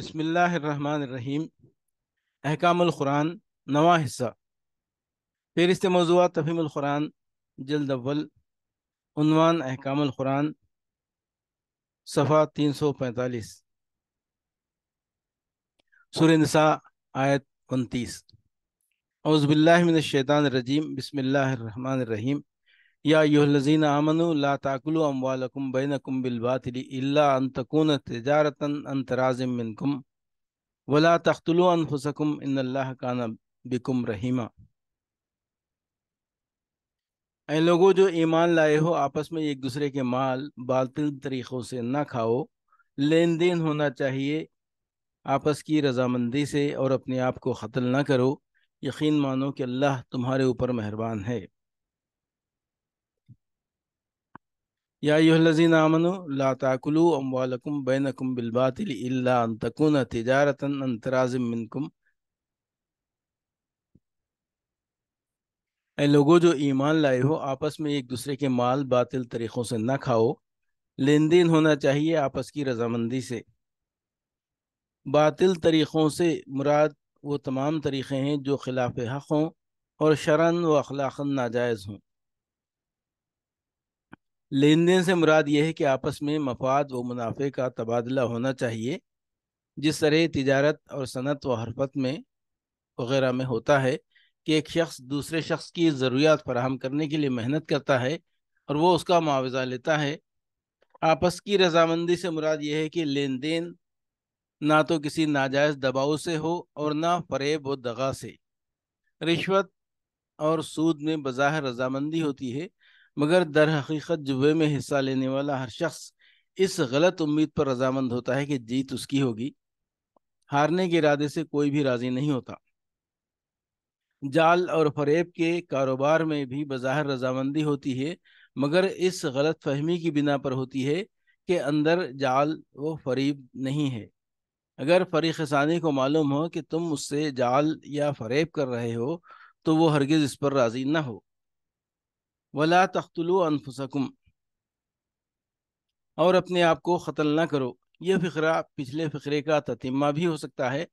बसमीम अहकामकुरान नवा हिस्सा फेरिस्त मौजूद तफीमकुरान जल्द अव्वलवान अहकामकुरान सफ़ा तीन सौ पैंतालीस सुरसा आयत उनतीस बसमिल्लर रहीम या युहलजीन आमनु ला ताकुलु अम्वालकुम बैनकुम बिलबातिली इल्ला अंतकून तजारतन तिजारतन मिनकुम वला तख्तुलु अनफुसकुम इन्नल्लाह काना बिकुम रहीमा ऐ लोगों जो ईमान लाए हो आपस में एक दूसरे के माल बातिल तरीक़ों से ना खाओ लेन देन होना चाहिए आपस की रजामंदी से और अपने आप को ख़त्ल ना करो यकीन मानो कि अल्लाह तुम्हारे ऊपर मेहरबान है याजीन आमन लाताकुलू अम्बालकुम बैनकुम बिलबातिल इल्ला अंतकुन तिजारतन अंतराजिम मिनकुम ए लोगों जो ईमान लाए हो आपस में एक दूसरे के माल बातिल तरीक़ों से ना खाओ लेन देन होना चाहिए आपस की रजामंदी से बातिल तरीक़ों से मुराद वो तमाम तरीक़े हैं जो खिलाफ हक़ हों और शरण व अखलाक नाजायज़ हों लेन देन से मुराद ये है कि आपस में मफाद व मुनाफे का तबादला होना चाहिए जिस तरह तजारत और सनत व हरफत में वगैरह में होता है कि एक शख्स दूसरे शख्स की ज़रूरियात फराहम करने के लिए मेहनत करता है और वो उसका मुआवजा लेता है आपस की रजामंदी से मुराद ये है कि लेन देन ना तो किसी नाजायज़ दबाव से हो और ना फरेब व दगा से रिश्वत और सूद में बज़ाहिर रजामंदी होती है मगर दर हकीकत जुबे में हिस्सा लेने वाला हर शख्स इस गलत उम्मीद पर रजामंद होता है कि जीत उसकी होगी हारने के इरादे से कोई भी राजी नहीं होता जाल और फरेब के कारोबार में भी बाहर रजामंदी होती है मगर इस गलत फहमी की बिना पर होती है कि अंदर जाल व फरीब नहीं है अगर फरीक को मालूम हो कि तुम उससे जाल या फरेब कर रहे हो तो वो हरगिज़ इस पर राज़ी ना हो वला तख्तलु अनफुसकुम और अपने आप को ख़त्ल ना करो यह फ़िक्रा पिछले फ़िक्रे का ततिमा भी हो सकता है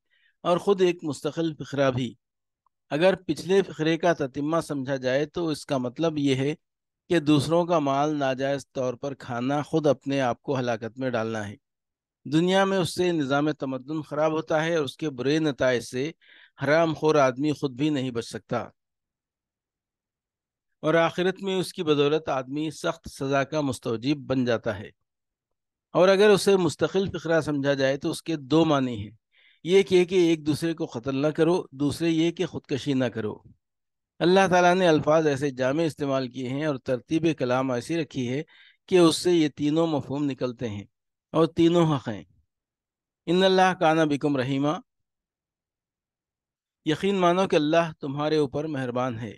और ख़ुद एक मुस्तकिल फ़िक्रा भी अगर पिछले फ़िक्रे का ततिमा समझा जाए तो इसका मतलब यह है कि दूसरों का माल नाजायज़ तौर पर खाना खुद अपने आप को हलाकत में डालना है दुनिया में उससे निज़ाम तमदन ख़राब होता है और उसके बुरे नतज से हराम खोर आदमी खुद भी नहीं बच सकता और आखिरत में उसकी बदौलत आदमी सख्त सज़ा का मुस्तवजीब बन जाता है और अगर उसे मुस्तकिल फकर समझा जाए तो उसके दो मानी हैं ये कि कि एक दूसरे को कत्ल ना करो दूसरे ये कि ख़ुदकशी ना करो अल्लाह ताला ने अल्फाज ऐसे जामे इस्तेमाल किए हैं और तरतीब कलाम ऐसी रखी है कि उससे ये तीनों मफहम निकलते हैं और तीनों हक़ हैं इन अल्लाह काना बिकम रहीमा यकीन मानो कि अल्लाह तुम्हारे ऊपर मेहरबान है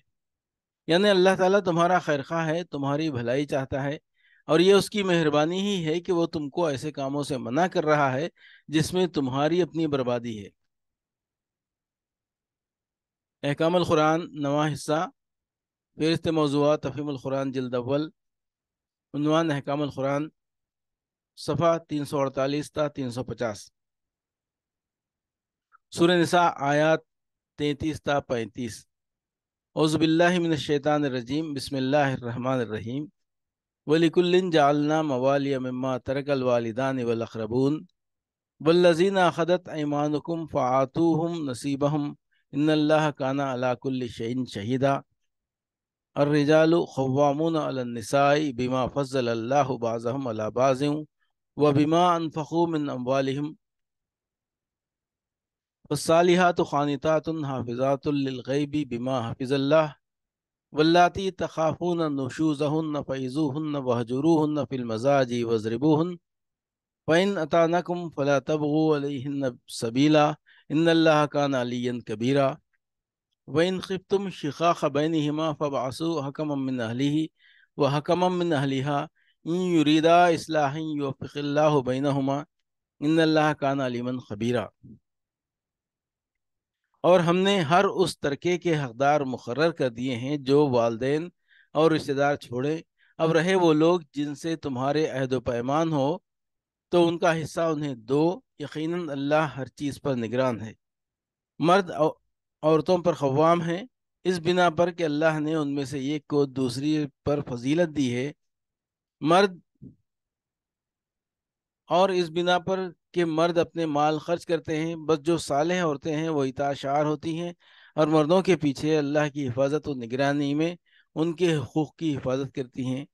यानी अल्लाह ताला तुम्हारा खैर है तुम्हारी भलाई चाहता है और ये उसकी मेहरबानी ही है कि वो तुमको ऐसे कामों से मना कर रहा है जिसमें तुम्हारी अपनी बर्बादी है अहकाम क़ुरान नवा हिस्सा फेरस्त मौजूद जल्द अव्वल उनवान अहकाम क़ुरान सफ़ा तीन सौ अड़तालीस था तीन सौ पचास सूर्य निसा आयात तैंतीस था पैंतीस औज़बिल्लिमिनशैतानरजीम बसमीम वलिकुल्लिन जालना मवालिया मम्मा तरकल वालदान वलखरबून वल्लजीना ख़दत ऐमानकुम फ़ातूहम नसीबहम इन्नल्लाह काना अलाकुल्ल शैन शहीदा अर्रजाल खवामून अलनसाई बिमा फ़ज़ल अल्लाह बाज़हम अला बाज़ व बिमा अनफ़ू मिन अम्वालहम فالصالحات خانطات حافظات للغيب بما حفظ الله واللاتي تخافون نشوزهن فايزوهن وهجروهن في المزاج واضربوهن فإن أتانكم فلا تبغوا عليهن سبيلا إن الله كان عليا كبيرا وإن خفتم شخاخ بينهما فبعثوا حكما من أهله وحكما من أهلها إن يريدا إصلاحا يوفق الله بينهما إن الله كان عليما خبيرا और हमने हर उस तरके के हकदार मुकर कर दिए हैं जो वालदेन और रिश्तेदार छोड़े अब रहे वो लोग जिनसे तुम्हारे अहद पैमान हो तो उनका हिस्सा उन्हें दो यकीन अल्लाह हर चीज़ पर निगरान है मर्द औरतों पर खवाम है इस बिना पर कि अल्लाह ने उनमें से एक को दूसरी पर फजीलत दी है मर्द और इस बिना पर कि मर्द अपने माल खर्च करते हैं बस जो साले औरतें हैं वो इताशार होती हैं और मर्दों के पीछे अल्लाह की हिफाजत और निगरानी में उनके हकूक़ की हिफाजत करती हैं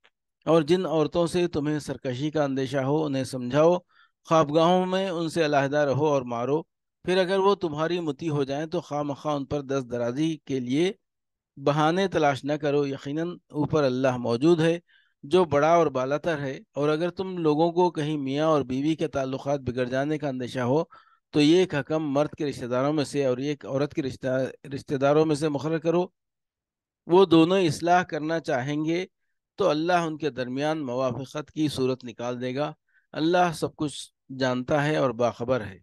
और जिन औरतों से तुम्हें सरकशी का अंदेशा हो उन्हें समझाओ ख्वाबगाहों में उनसे अलहदा रहो और मारो फिर अगर वो तुम्हारी मुती हो जाएं तो खाम खा उन पर दस दराजी के लिए बहाने तलाश न करो यकीनन ऊपर अल्लाह मौजूद है जो बड़ा और बालातर है और अगर तुम लोगों को कहीं मियाँ और बीवी के ताल्लुक बिगड़ जाने का अंदेशा हो तो ये एक हकम मर्द के रिश्तेदारों में से और एक औरत के रिश्ता रिश्तेदारों में से मुखर करो वो दोनों इसलाह करना चाहेंगे तो अल्लाह उनके दरमियान मवाफ़त की सूरत निकाल देगा अल्लाह सब कुछ जानता है और बाखबर है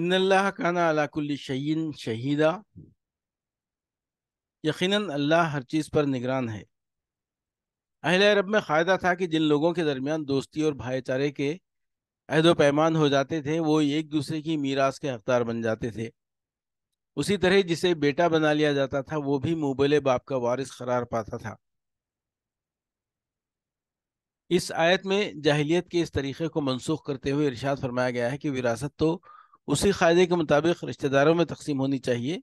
इन अल्लाह खाना अलाकुल्ल शहीन शहीदा यकीनन अल्लाह हर चीज़ पर निगरान है अहल अरब में फ़ायदा था कि जिन लोगों के दरमियान दोस्ती और भाईचारे के अहदो पैमान हो जाते थे वो एक दूसरे की मीरास के हकदार बन जाते थे उसी तरह जिसे बेटा बना लिया जाता था वो भी मुबले बाप का वारिस करार पाता था इस आयत में जाहिलियत के इस तरीक़े को मनसूख करते हुए इरशाद फरमाया गया है कि विरासत तो उसी कायदे के मुताबिक रिश्तेदारों में तकसीम होनी चाहिए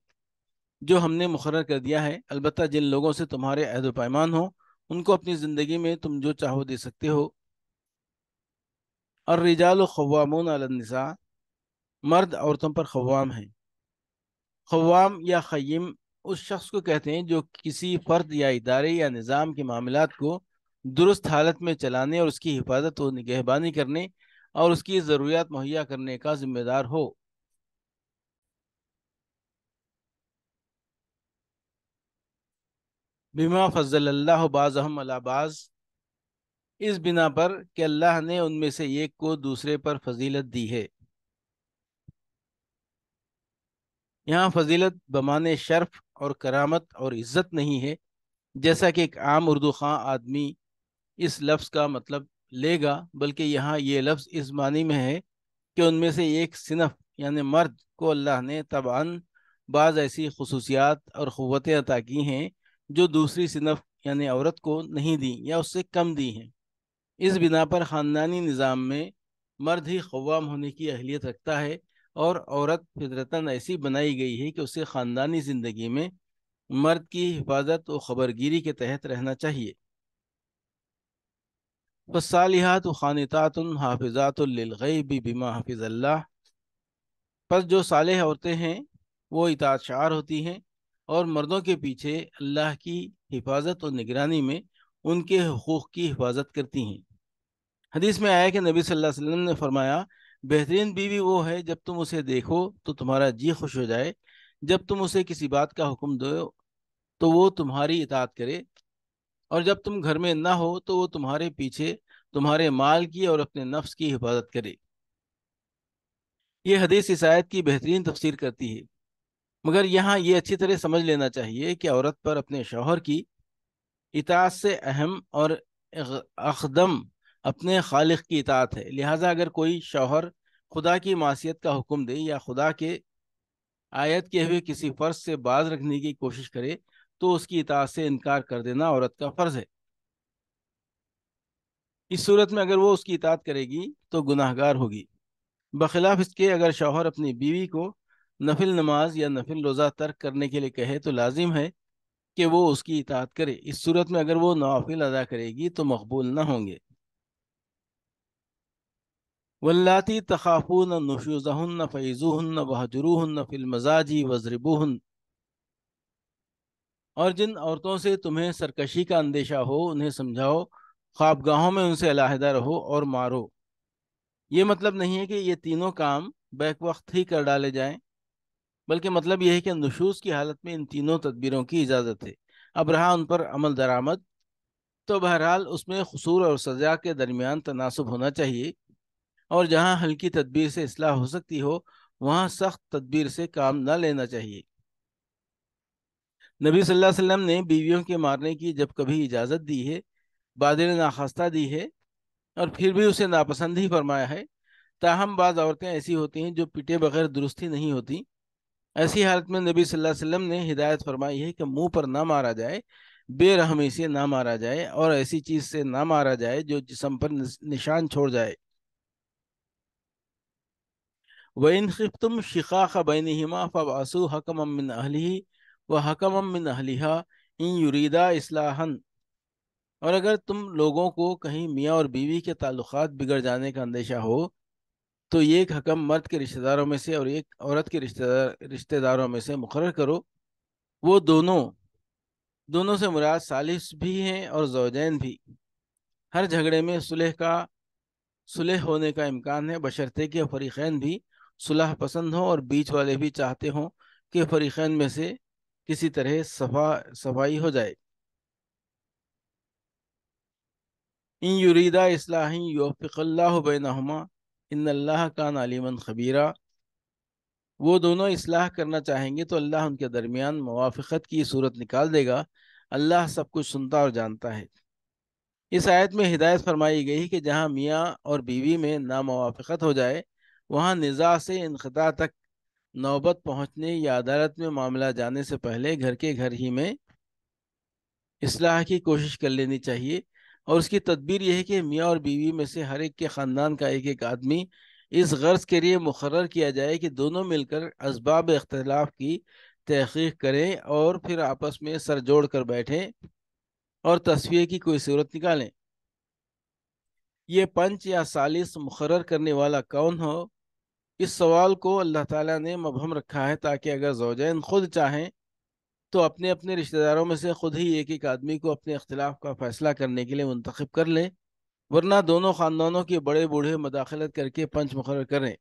जो हमने मुकर कर दिया है अलबत् जिन लोगों से तुम्हारे अहद पैमान हो उनको अपनी ज़िंदगी में तुम जो चाहो दे सकते हो और रिजाल खवामून अलनसा मर्द औरतों पर खवाम हैं खवाम या ख़यम उस शख्स को कहते हैं जो किसी फ़र्द या इदारे या निज़ाम के मामला को दुरुस्त हालत में चलाने और उसकी हिफाजत व निगहबानी करने और उसकी ज़रूरियात मुहैया करने का ज़िम्मेदार हो बिमा फ़ज़ल्ला बाज़म अलाबाज़ इस बिना पर कि अल्लाह ने उनमें से एक को दूसरे पर फजीलत दी है यहाँ फजीलत बमान शर्फ और करामत और इज़्ज़त नहीं है जैसा कि एक आम उर्दू खां आदमी इस लफ्ज़ का मतलब लेगा बल्कि यहाँ ये लफ्ज़ इस मानी में है कि उनमें से एक सिनफ यानि मर्द को अल्लाह ने तबान बाज़ ऐसी खसूसियात और क़वतें अता की हैं जो दूसरी सिनफ यानी औरत को नहीं दी या उससे कम दी हैं इस बिना पर ख़ानदानी निज़ाम में मर्द ही ख़वाम होने की अहलियत रखता है और औरत फितरतन ऐसी बनाई गई है कि उसे ख़ानदानी ज़िंदगी में मर्द की हिफाजत व खबरगिरी के तहत रहना चाहिए फसालिहात हाफिजात लिलगैब बिमा हाफिज़ल्ला पर जो साले औरतें हैं वो इतात होती हैं और मर्दों के पीछे अल्लाह की हिफाजत और निगरानी में उनके हकूक़ की हिफाजत करती हैं हदीस में आया कि नबी सल्लल्लाहु अलैहि वसल्लम ने फरमाया बेहतरीन बीवी वो है जब तुम उसे देखो तो तुम्हारा जी खुश हो जाए जब तुम उसे किसी बात का हुक्म दो तो वो तुम्हारी इतात करे और जब तुम घर में ना हो तो वो तुम्हारे पीछे तुम्हारे माल की और अपने नफ्स की हिफाजत करे ये हदीस इस आयत की बेहतरीन तफसीर करती है मगर यहाँ ये अच्छी तरह समझ लेना चाहिए कि औरत पर अपने शोहर की इतात से अहम और अखदम अपने खालिक की इतात है लिहाजा अगर कोई शौहर खुदा की मासीत का हुक्म दे या खुदा के आयत के हुए किसी फ़र्ज से बाज रखने की कोशिश करे तो उसकी इतात से इनकार कर देना औरत का फ़र्ज है इस सूरत में अगर वो उसकी इतात करेगी तो गुनाहगार होगी बखिलाफ इसके अगर शौहर अपनी बीवी को नफिल नमाज या नफिल रोज़ा तर्क करने के लिए कहे तो लाजिम है कि वो उसकी इतात करे इस सूरत में अगर वो नवाफिल अदा करेगी तो मकबूल ना होंगे वल्लाती तखाफून नशुजहन फ़ैज़ुहन फिल मजाजी वजरबूहन और जिन औरतों से तुम्हें सरकशी का अंदेशा हो उन्हें समझाओ ख्वाबगाहों में उनसे अलाहदा रहो और मारो ये मतलब नहीं है कि ये तीनों काम बैक वक्त ही कर डाले जाएं बल्कि मतलब यह है कि नशूस की हालत में इन तीनों तदबीरों की इजाज़त है अब रहा उन पर अमल दरामद तो बहरहाल उसमें खसूर और सज़ा के दरमियान तनासब होना चाहिए और जहाँ हल्की तदबीर से असलाह हो सकती हो वहाँ सख्त तदबीर से काम न लेना चाहिए नबी सल्लल्लाहु अलैहि वसल्लम ने बीवियों के मारने की जब कभी इजाज़त दी है बादल नाखास्ता दी है और फिर भी उसे नापसंद ही फरमाया है ताहम बाज़ औरतें ऐसी होती हैं जो पिटे बगैर दुरुस्ती नहीं होती ऐसी हालत में नबी सल्लल्लाहु अलैहि वसल्लम ने हिदायत फरमाई है कि मुंह पर ना मारा जाए बेरहमी से ना मारा जाए और ऐसी चीज से ना मारा जाए जो जिसम पर निशान छोड़ जाए वइन खिफ्तुम शिखा बैनहिमा फ़बासु हकम मिन अहली व हकम मिन अहलिहा इन युरीदा इस्लाहन और अगर तुम लोगों को कहीं मियाँ और बीवी के ताल्लुक बिगड़ जाने का अंदेशा हो तो एक हकम मर्द के रिश्तेदारों में से और एक औरत के रिश्तेदार रिश्तेदारों में से मुकर करो वो दोनों दोनों से मुराद सालिस भी हैं और जोजैन भी हर झगड़े में सुलह का सुलह होने का इम्कान है बशर्ते कि फरीकैन भी सुलह पसंद हों और बीच वाले भी चाहते हों कि फरीकैन में से किसी तरह सफा सफाई हो जाए इन युरीदा इसलाही योफ़िकल्लाबैनहमा इन अल्लाह का नालिमन खबीरा वो दोनों इसलाह करना चाहेंगे तो अल्लाह उनके दरमियान मवाफ़त की सूरत निकाल देगा अल्लाह सब कुछ सुनता और जानता है इस आयत में हिदायत फरमाई गई कि जहाँ मियाँ और बीवी में नामवाफ़त हो जाए वहाँ निज़ा से इनखता तक नौबत पहुँचने या अदालत में मामला जाने से पहले घर के घर ही में इसलाह की कोशिश कर लेनी चाहिए और उसकी तदबीर यह है कि मियाँ और बीवी में से हर एक के ख़ानदान का एक एक आदमी इस गर्ज के लिए मुकर किया जाए कि दोनों मिलकर इसबाब इख्तलाफ की तहकीक करें और फिर आपस में सर जोड़ कर बैठें और तस्वीर की कोई सूरत निकालें ये पंच या सालिस मुकर करने वाला कौन हो इस सवाल को अल्लाह ताला ने मबहम रखा है ताकि अगर जोजैन खुद चाहें तो अपने अपने रिश्तेदारों में से खुद ही एक एक आदमी को अपने अख्तिलाफ का फैसला करने के लिए मुंतखब कर लें वरना दोनों ख़ानदानों के बड़े बूढ़े मदाखलत करके पंच मुकर करें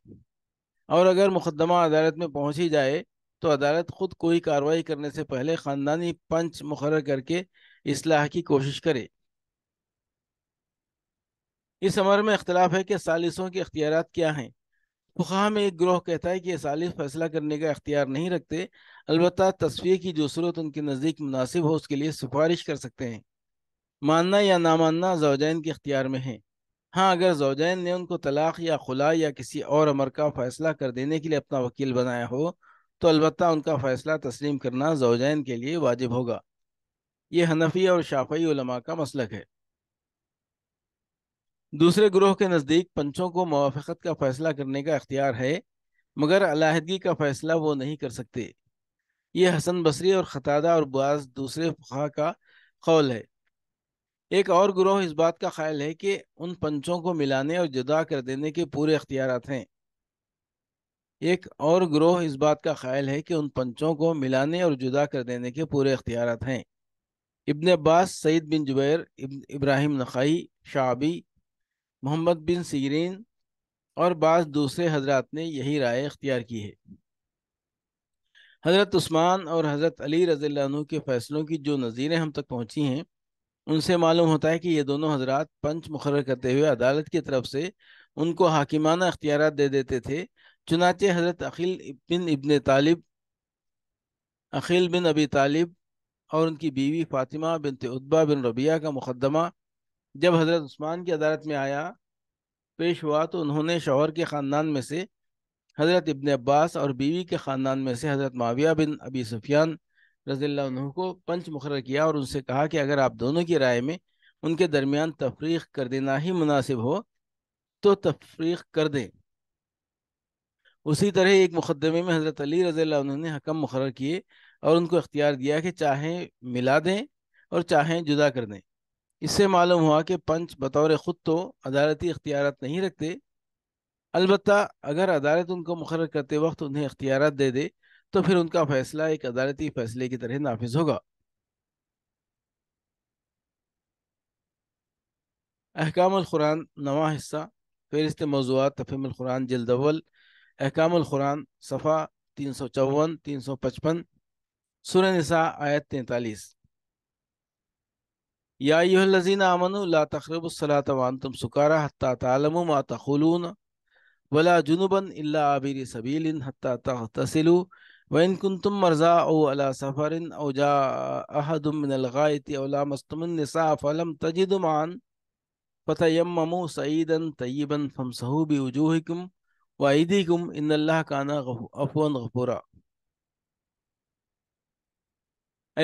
और अगर मुकदमा अदालत में पहुँच ही जाए तो अदालत खुद कोई कार्रवाई करने से पहले ख़ानदानी पंच मुकर करके इसलाह की कोशिश करे इस अमर में इख्तलाफ है कि सालिसों के अख्तियार क्या हैं फुखा तो हाँ, में एक ग्रोह कहता है कि सालिफ फैसला करने का अख्तियार नहीं रखते अलबत् तस्वीर की जो सूरत उनके नज़दीक मुनासिब हो उसके लिए सिफारिश कर सकते हैं मानना या ना मानना जोजैन के अख्तियार में है हाँ अगर जोजैन ने उनको तलाक या खुला या किसी और अमर का फैसला कर देने के लिए अपना वकील बनाया हो तो अलबत् उनका फैसला तस्लीम करना जोजैन के लिए वाजिब होगा ये हनफी और शाफी उलमा का मसलक है दूसरे ग्रोह के नज़दीक पंचों को मुआफ़त का फैसला करने का अख्तियार है मगर अलाहदगी का फैसला वो नहीं कर सकते ये हसन बसरी और खतादा और बाज दूसरे फा का कौल है एक और ग्रोह इस बात का ख्याल है कि उन पंचों को मिलाने और जुदा कर देने के पूरे अख्तियार हैं एक और ग्रोह इस बात का ख्याल है कि उन पंचों को मिलाने और जुदा कर देने के पूरे अख्तियार हैं Ibn Abbas Saeed bin Jubair Ibrahim Nakhai Shabi Muhammad bin Sirin और बाज़ दूसरे हजरात ने यही राय अख्तियार की है हज़रत उस्मान और हज़रत अली रज़ी के फ़ैसलों की जो नज़ीरें हम तक पहुँची हैं उनसे मालूम होता है कि ये दोनों हजरात पंच मुकर करते हुए अदालत की तरफ से उनको हाकिमाना अख्तियार दे देते थे चुनाचे हज़रत अखिल बिन इबन तालिब अखिल बिन अबी तालिब और उनकी बीवी फ़ातिमा बिन तबा बिन रबिया का मुकदमा जब हज़रत उस्मान की अदालत में आया पेश हुआ तो उन्होंने शोहर के ख़ानदान में से हज़रत इबन अब्बास और बीवी के ख़ानदान में से हज़रत माविया बिन अबी सुफियान रज़ील को पंच मुकर किया और उनसे कहा कि अगर आप दोनों की राय में उनके दरमियान तफरीक कर देना ही मुनासिब हो तो तफरीक कर दें उसी तरह एक मुकदमे में हज़रत अली रज़ील ने हकम मुकर किए और उनको इख्तियार दिया कि चाहें मिला दें और चाहें जुदा कर दें इससे मालूम हुआ कि पंच बतौर ख़ुद तो अदालती इख्तियार नहीं रखते अलबत् अगर अदालत उनको मुखर करते वक्त उन्हें इख्तियार दे दे तो फिर उनका फ़ैसला एक अदालती फ़ैसले की तरह नाफिज होगा ख़ुरान नवा हिस्सा फहरिस्त मौजूद तफीमकुरान जल्दवल ख़ुरान सफ़ा तीन सौ चौवन तीन सौ पचपन सुर नसा आयत तैंतालीस يا أيها الذين آمنوا لا تخربوا الصلاة وأنتم سكارى حتى تعلموا ما تقولون ولا جنبا إلا عابري سبيل حتى تغتسلوا وإن كنتم مرضى أو على سفر أو جاء أحد من الغائط أو لامستم النساء فلم تجدوا معا فتيمموا سعيدا طيبا فامسحوا بوجوهكم وأيديكم إن الله كان عفوا غفورا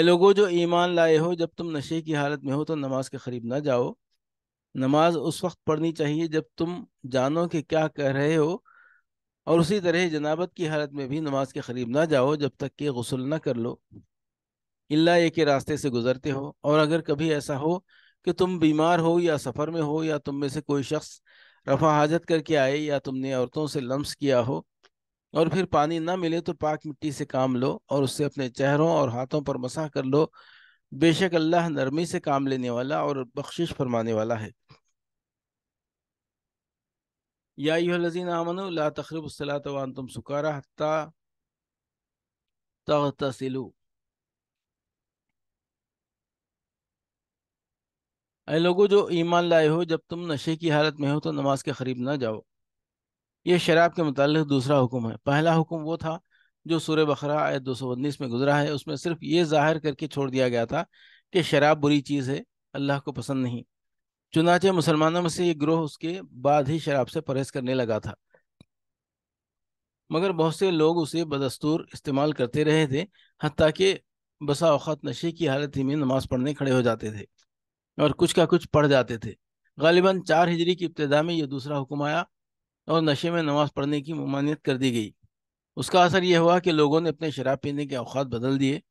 लोगों जो ईमान लाए हो जब तुम नशे की हालत में हो तो नमाज के करीब ना जाओ नमाज उस वक्त पढ़नी चाहिए जब तुम जानो कि क्या कह रहे हो और उसी तरह जनाबत की हालत में भी नमाज के करीब ना जाओ जब तक कि गसल ना कर लो इल्ला ये के रास्ते से गुजरते हो और अगर कभी ऐसा हो कि तुम बीमार हो या सफ़र में हो या तुम में से कोई शख्स रफा हाजत करके आए या तुमने औरतों से लम्स किया हो और फिर पानी ना मिले तो पाक मिट्टी से काम लो और उससे अपने चेहरों और हाथों पर मसाह कर लो बेशक अल्लाह नरमी से काम लेने वाला और बख्शिश फरमाने वाला है याजीन ला तुम सुकारा हत्ता लोगों जो ईमान लाए हो जब तुम नशे की हालत में हो तो नमाज के करीब ना जाओ ये शराब के मतलब दूसरा हुक्म है पहला हुक्म वो था जो सूर्य बकरा आए दो सौ उन्नीस में गुजरा है उसमें सिर्फ ये जाहिर करके छोड़ दिया गया था कि शराब बुरी चीज़ है अल्लाह को पसंद नहीं चुनाचे मुसलमानों में से ये ग्रोह उसके बाद ही शराब से परहेज करने लगा था मगर बहुत से लोग उसे बदस्तूर इस्तेमाल करते रहे थे हती कि बसा अवत नशे की हालत ही में नमाज पढ़ने खड़े हो जाते थे और कुछ का कुछ पढ़ जाते थे गालिबा चार हिजरी की इब्तदा में यह दूसरा हुक्म आया और नशे में नमाज पढ़ने की ममानियत कर दी गई उसका असर यह हुआ कि लोगों ने अपने शराब पीने के अवकात बदल दिए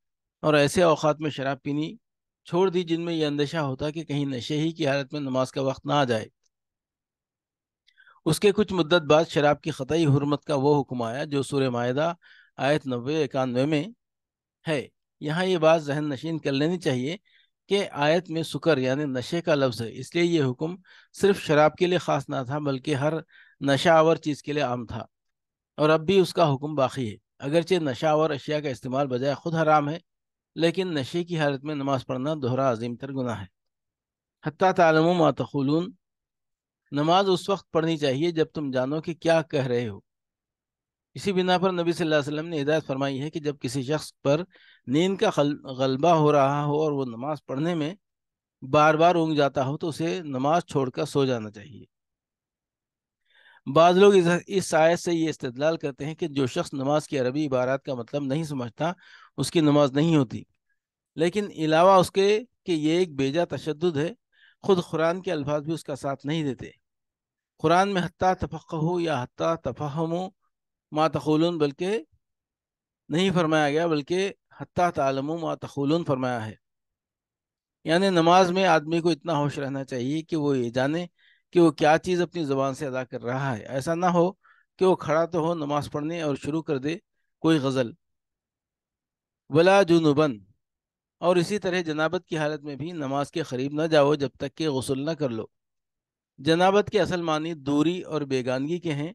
और ऐसे अवकात में शराब पीनी छोड़ दी जिनमें यह अंदेशा होता कि कहीं नशे ही की हालत में नमाज का वक्त ना आ जाए उसके कुछ मुद्दत बाद शराब की ख़तई हरमत का वो हुक्म आया जो सूर्य माहा आयत नबे इक्यानवे में है यहाँ ये बात जहन नशीन कर लेनी चाहिए कि आयत में सुकर यानी नशे का लफ्ज़ है इसलिए ये हुक्म सिर्फ शराब के लिए ख़ास ना था बल्कि हर नशावर चीज़ के लिए आम था और अब भी उसका हुक्म बाकी है अगरचे नशावर अशिया का इस्तेमाल बजाय खुद हराम है लेकिन नशे की हालत में नमाज़ पढ़ना दोहरा अजीम तर गुना है हती तलम मातखलून नमाज उस वक्त पढ़नी चाहिए जब तुम जानो कि क्या कह रहे हो इसी बिना पर नबी सल अलैहि वसल्लम ने हिदायत फरमाई है कि जब किसी शख्स पर नींद का गलबा हो रहा हो और वह नमाज पढ़ने में बार बार ऊँग जाता हो तो उसे नमाज छोड़कर सो जाना चाहिए बाद लोग इस, इस आयत से ये इस्तलाल करते हैं कि जो शख्स नमाज की अरबी इबारात का मतलब नहीं समझता उसकी नमाज नहीं होती लेकिन अलावा उसके कि ये एक बेजा तशद है ख़ुद कुरान के अल्फाज भी उसका साथ नहीं देते कुरान में हती तफक् हो या हती तफ़हम मा तखुलन बल्कि नहीं फरमाया गया बल्कि हती तलम मा तखुलन फरमाया है यानी नमाज में आदमी को इतना होश रहना चाहिए कि वो ये जाने कि वो क्या चीज़ अपनी ज़ुबान से अदा कर रहा है ऐसा ना हो कि वो खड़ा तो हो नमाज़ पढ़ने और शुरू कर दे कोई गज़ल वला जुनूबन और इसी तरह जनाबत की हालत में भी नमाज के करीब ना जाओ जब तक कि गसल ना कर लो जनाबत के असल मानी दूरी और बेगानगी के हैं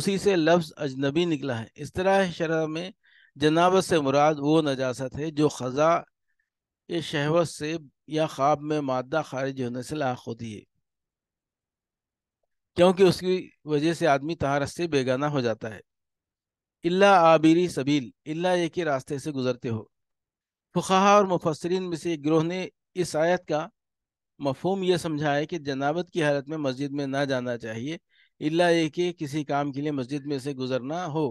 उसी से लफ्ज़ अजनबी निकला है इस तरह शरा में जनाबत से मुराद वो नजासत है जो ख़ज़ा शहवत से या ख्वाब में मादा खारिज होने से लाख होती है क्योंकि उसकी वजह से आदमी तहारत से बेगाना हो जाता है इल्ला आबिरी सबील इल्ला ये के रास्ते से गुजरते हो फुखा और मुफसरीन में से एक ने इस आयत का मफहम यह समझा है कि जनाबत की हालत में मस्जिद में ना जाना चाहिए इल्ला ये कि किसी काम के लिए मस्जिद में से गुजरना हो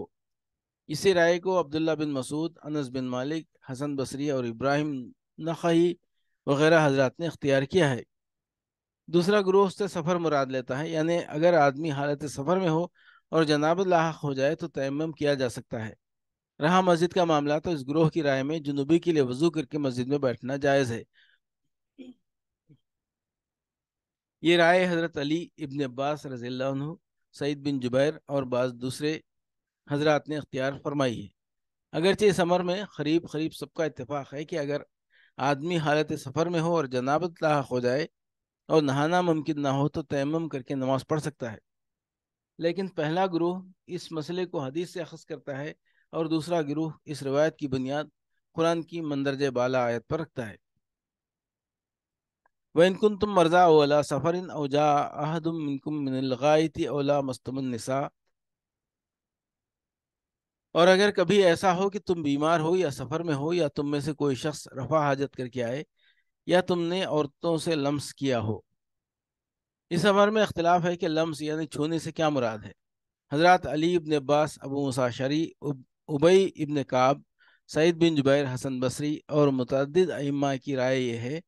इसी राय को अब्दुल्ला बिन मसूद अनस बिन मालिक हसन बसरी और इब्राहिम नखही वगैरह हजरात ने अख्तियार किया है दूसरा गुरु उससे सफ़र मुराद लेता है यानी अगर आदमी हालत सफ़र में हो और जनाब लाक हो जाए तो तयम किया जा सकता है रहा मस्जिद का मामला तो इस ग्रोह की राय में जुनूबी के लिए वजू करके मस्जिद में बैठना जायज़ है ये राय हज़रत अली इबन अब्बास रजील सईद बिन जुबैर और बाज़ दूसरे हजरात ने अख्तियार फरमाई है अगरचे इस अमर में खरीब खरीब सबका इतफाक़ है कि अगर आदमी हालत सफ़र में हो और जनाबत लाक हो जाए और नहाना मुमकिन ना हो तो तयम करके नमाज पढ़ सकता है लेकिन पहला ग्रोह इस मसले को हदीस से अखज करता है और दूसरा ग्रोह इस रवायत की बुनियाद कुरान की मंदरज बाला आयत पर रखता है वनकुन तुम मर्जा ओला सफ़रिन औजा ओला मस्तमनसा और अगर कभी ऐसा हो कि तुम बीमार हो या सफ़र में हो या तुम में से कोई शख्स रफा हाजत करके आए या तुमने औरतों से लम्स किया हो इस अमर में अख्तिलाफ है कि लम्स यानी छूने से क्या मुराद है हजरत अली इब्न अब्बास अबू मुसाशरी उबई इब्न काब सईद बिन जुबैर हसन बसरी और मतद अम्मा की राय यह है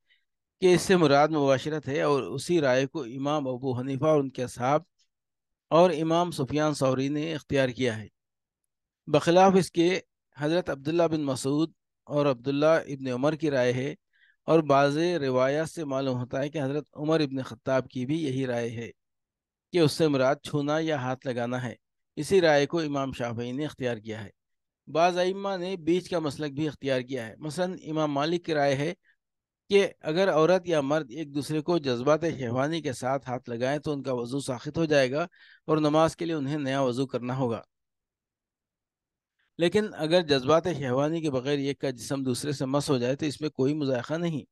कि इससे मुराद मुबाशरत है और उसी राय को इमाम अबू हनीफा और उनके साहब और इमाम सुफियान सौरी ने इख्तियार किया है बखिलाफ इसके हज़रत अब्दुल्ला बिन मसूद और अब्दुल्ला इब्न उमर की राय है और बाज़ रिवायात से मालूम होता है कि हज़रत उमर इबन ख़त्ताब की भी यही राय है कि उससे मुराद छूना या हाथ लगाना है इसी राय को इमाम शाफी ने अख्तियार किया है बाज़ा ने बीच का मसलक भी अख्तियार किया है मसलन इमाम मालिक की राय है कि अगर औरत या मर्द एक दूसरे को जज्बात शहवानी के साथ हाथ लगाएं तो उनका वज़ू साखित हो जाएगा और नमाज के लिए उन्हें नया वज़ू करना होगा लेकिन अगर जज्बात शहवानी के बगैर एक का जिसम दूसरे से मस हो जाए तो इसमें कोई मुजायका नहीं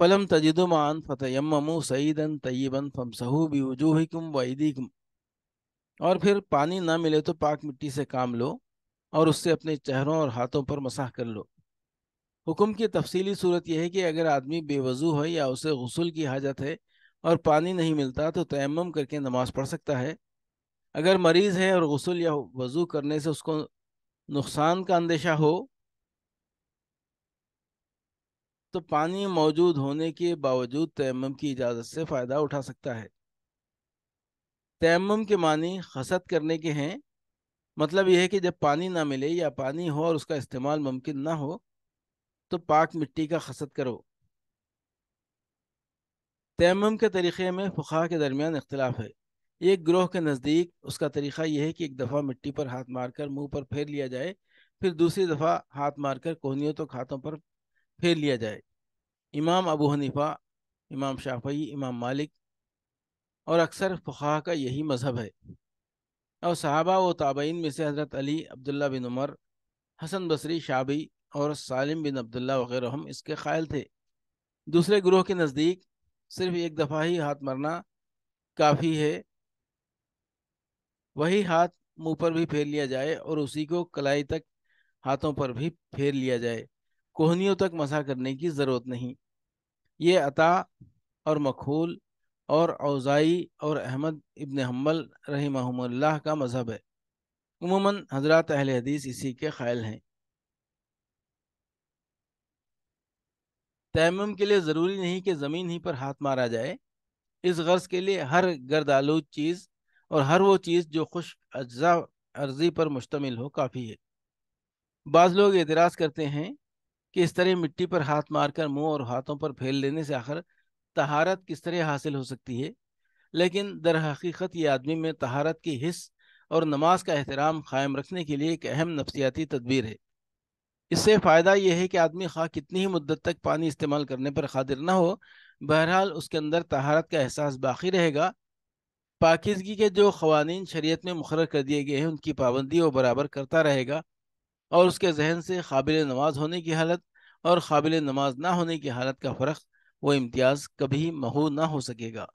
फलम तजिदुमान फ़तयमु सईदन तयबन फमसहू बिवजूहिकुम वईदीकुम और फिर पानी ना मिले तो पाक मिट्टी से काम लो और उससे अपने चेहरों और हाथों पर मसाह कर लो हुक्म की तफसीली सूरत यह है कि अगर आदमी बेवजू है या उसे गसल की हाजत है और पानी नहीं मिलता तो तयम करके नमाज पढ़ सकता है अगर मरीज़ है और गसल या वज़ू करने से उसको नुकसान का अंदेशा हो तो पानी मौजूद होने के बावजूद तयम की इजाज़त से फ़ायदा उठा सकता है तयम के मानी खसत करने के हैं मतलब यह है कि जब पानी ना मिले या पानी हो और उसका इस्तेमाल मुमकिन ना हो तो पाक मिट्टी का खसत करो तयम के तरीक़े में फ़ुखा के दरमियान इख्तलाफ है एक ग्रोह के नज़दीक उसका तरीका यह है कि एक दफ़ा मिट्टी पर हाथ मारकर मुंह पर फेर लिया जाए फिर दूसरी दफ़ा हाथ मारकर कोहनियों तो खातों पर फेर लिया जाए इमाम अबू हनीफा इमाम शाफी इमाम मालिक और अक्सर फ़ुखा का यही मज़हब है और सहाबा व ताबईन में से हज़रत अली अब्दुल्ला बिन उमर हसन बसरी शाबी और सालिम बिन अब्दुल्ला वगैरह हम इसके ख़ायल थे दूसरे ग्रोह के नज़दीक सिर्फ एक दफ़ा ही हाथ मारना काफ़ी है वही हाथ मुंह पर भी फेर लिया जाए और उसी को कलाई तक हाथों पर भी फेर लिया जाए कोहनियों तक मसा करने की ज़रूरत नहीं ये अता और मखूल और अवज़ाई और अहमद इब्न हम्बल महमल्ला का मज़हब है उमूमन हजरत अहल हदीस इसी के ख्याल हैं तयम के लिए ज़रूरी नहीं कि ज़मीन ही पर हाथ मारा जाए इस गर्ज के लिए हर गर्द आलूद चीज़ और हर वो चीज़ जो खुश अज्जा अर्जी पर मुश्तमिल हो काफ़ी है बाज़ लोग एतराज़ करते हैं कि इस तरह मिट्टी पर हाथ मारकर मुंह और हाथों पर फैल लेने से आखिर तहारत किस तरह हासिल हो सकती है लेकिन दर हकीकत ये आदमी में तहारत की हिस्स और नमाज का एहतराम कायम रखने के लिए एक अहम नफसियाती तदबीर है इससे फ़ायदा यह है कि आदमी खा कितनी ही मुद्दत तक पानी इस्तेमाल करने पर खादिर ना हो बहरहाल उसके अंदर तहारत का एहसास बाकी रहेगा पाकिजगी के जो खवानी शरीत में मुखर कर दिए गए हैं उनकी पाबंदी वो बराबर करता रहेगा और उसके जहन से काबिल नमाज होने की हालत और काबिल नमाज ना होने की हालत का फ़र्क वो इम्तियाज़ कभी महू ना हो सकेगा